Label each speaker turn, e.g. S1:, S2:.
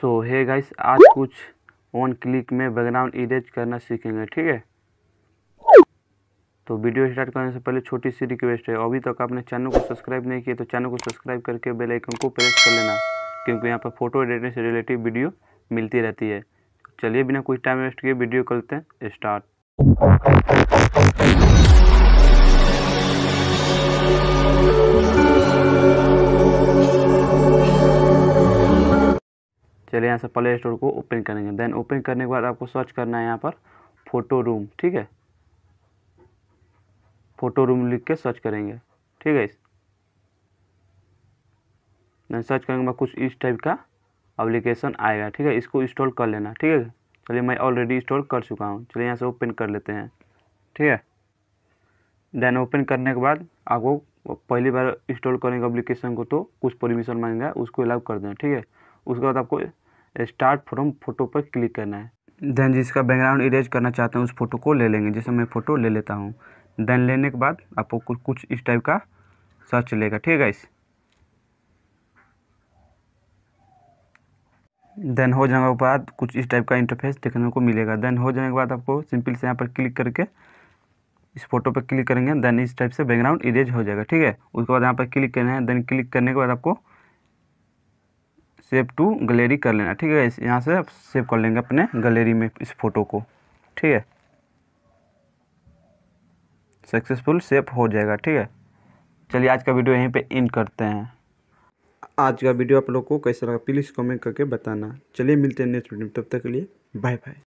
S1: सो है गाइस आज कुछ वन क्लिक में बैकग्राउंड इरेज करना सीखेंगे ठीक है तो वीडियो स्टार्ट करने से पहले छोटी सी रिक्वेस्ट है अभी तक आपने चैनल को सब्सक्राइब नहीं किया तो चैनल को सब्सक्राइब करके बेल आइकन को प्रेस कर लेना क्योंकि यहाँ पर फोटो एडिटिंग से रिलेटेड वीडियो मिलती रहती है चलिए बिना कुछ टाइम वेस्ट किए वीडियो करते हैं स्टार्ट चलिए यहाँ से प्ले स्टोर को ओपन करेंगे देन ओपन करने के बाद आपको सर्च करना है यहाँ पर फ़ोटो रूम ठीक है फ़ोटो रूम लिख के सर्च करेंगे ठीक है देन सर्च करने के बाद कुछ इस टाइप का अप्लीकेशन आएगा ठीक है इसको इंस्टॉल कर लेना ठीक है चलिए मैं ऑलरेडी इंस्टॉल कर चुका हूँ चलिए यहाँ से ओपन कर लेते हैं ठीक है देन ओपन करने के बाद आपको पहली बार इंस्टॉल करेंगे अप्लीकेशन को तो कुछ परमिशन मांगेगा उसको अलाउ कर देना ठीक है उसके बाद आपको स्टार्ट फ्रॉम फोटो पर क्लिक करना है देन जिसका बैकग्राउंड इरेज करना चाहते हैं उस फोटो को ले लेंगे जैसे मैं फ़ोटो ले लेता हूँ देन लेने के बाद आपको कुछ इस टाइप का सर्च लेगा ठीक है इस देन हो जाने के बाद कुछ इस टाइप का इंटरफेस देखने को मिलेगा देन हो जाने के बाद आपको सिंपल से यहाँ पर क्लिक करके इस फोटो पर क्लिक करेंगे देन इस टाइप से बैकग्राउंड इरेज हो जाएगा ठीक है उसके बाद यहाँ पर क्लिक करना है देन क्लिक करने के बाद आपको सेव टू गलेरी कर लेना ठीक है इस यहाँ से सेव कर लेंगे अपने गलेरी में इस फोटो को ठीक है सक्सेसफुल सेव हो जाएगा ठीक है चलिए आज का वीडियो यहीं पे इन करते हैं आज का वीडियो आप लोग को कैसा लगा प्लीज़ कमेंट करके बताना चलिए मिलते हैं नेक्स्ट वीडियो में तब तक के लिए बाय बाय